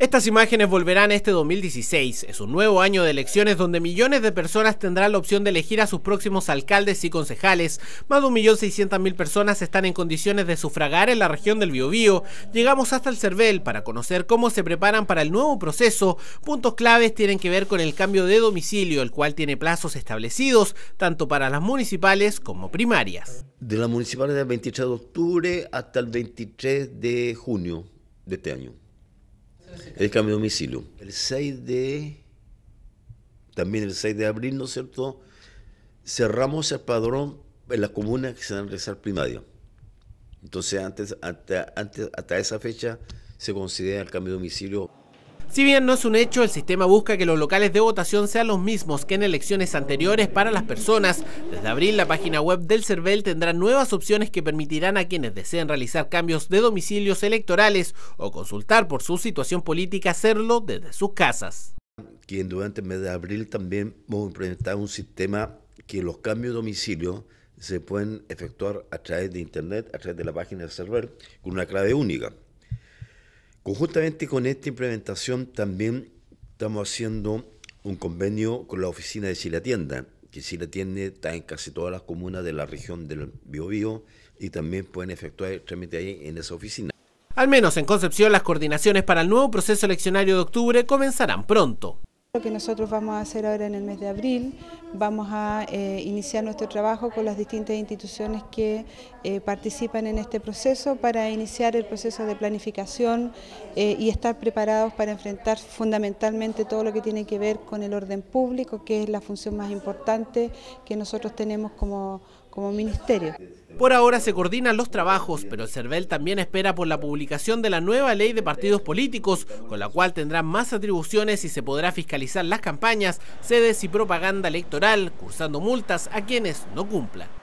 Estas imágenes volverán este 2016. Es un nuevo año de elecciones donde millones de personas tendrán la opción de elegir a sus próximos alcaldes y concejales. Más de 1.600.000 personas están en condiciones de sufragar en la región del Biobío. Llegamos hasta el Cervel para conocer cómo se preparan para el nuevo proceso. Puntos claves tienen que ver con el cambio de domicilio, el cual tiene plazos establecidos tanto para las municipales como primarias. De las municipales del 23 de octubre hasta el 23 de junio de este año. El cambio de domicilio. El 6 de. También el 6 de abril, ¿no es cierto? Cerramos el padrón en las comunas que se van a realizar primario. Entonces, antes, antes, hasta esa fecha se considera el cambio de domicilio si bien no es un hecho, el sistema busca que los locales de votación sean los mismos que en elecciones anteriores para las personas. Desde abril, la página web del CERVEL tendrá nuevas opciones que permitirán a quienes deseen realizar cambios de domicilios electorales o consultar por su situación política hacerlo desde sus casas. Quien durante el mes de abril también hemos implementado un sistema que los cambios de domicilio se pueden efectuar a través de Internet, a través de la página del CERVEL, con una clave única. Conjuntamente con esta implementación también estamos haciendo un convenio con la oficina de Chile Atienda, que Chile Atienda está en casi todas las comunas de la región del Biobío y también pueden efectuar el trámite ahí en esa oficina. Al menos en Concepción las coordinaciones para el nuevo proceso eleccionario de octubre comenzarán pronto. Lo que nosotros vamos a hacer ahora en el mes de abril, vamos a eh, iniciar nuestro trabajo con las distintas instituciones que eh, participan en este proceso para iniciar el proceso de planificación eh, y estar preparados para enfrentar fundamentalmente todo lo que tiene que ver con el orden público, que es la función más importante que nosotros tenemos como, como ministerio. Por ahora se coordinan los trabajos, pero el CERVEL también espera por la publicación de la nueva ley de partidos políticos, con la cual tendrá más atribuciones y se podrá fiscalizar las campañas, sedes y propaganda electoral, cursando multas a quienes no cumplan.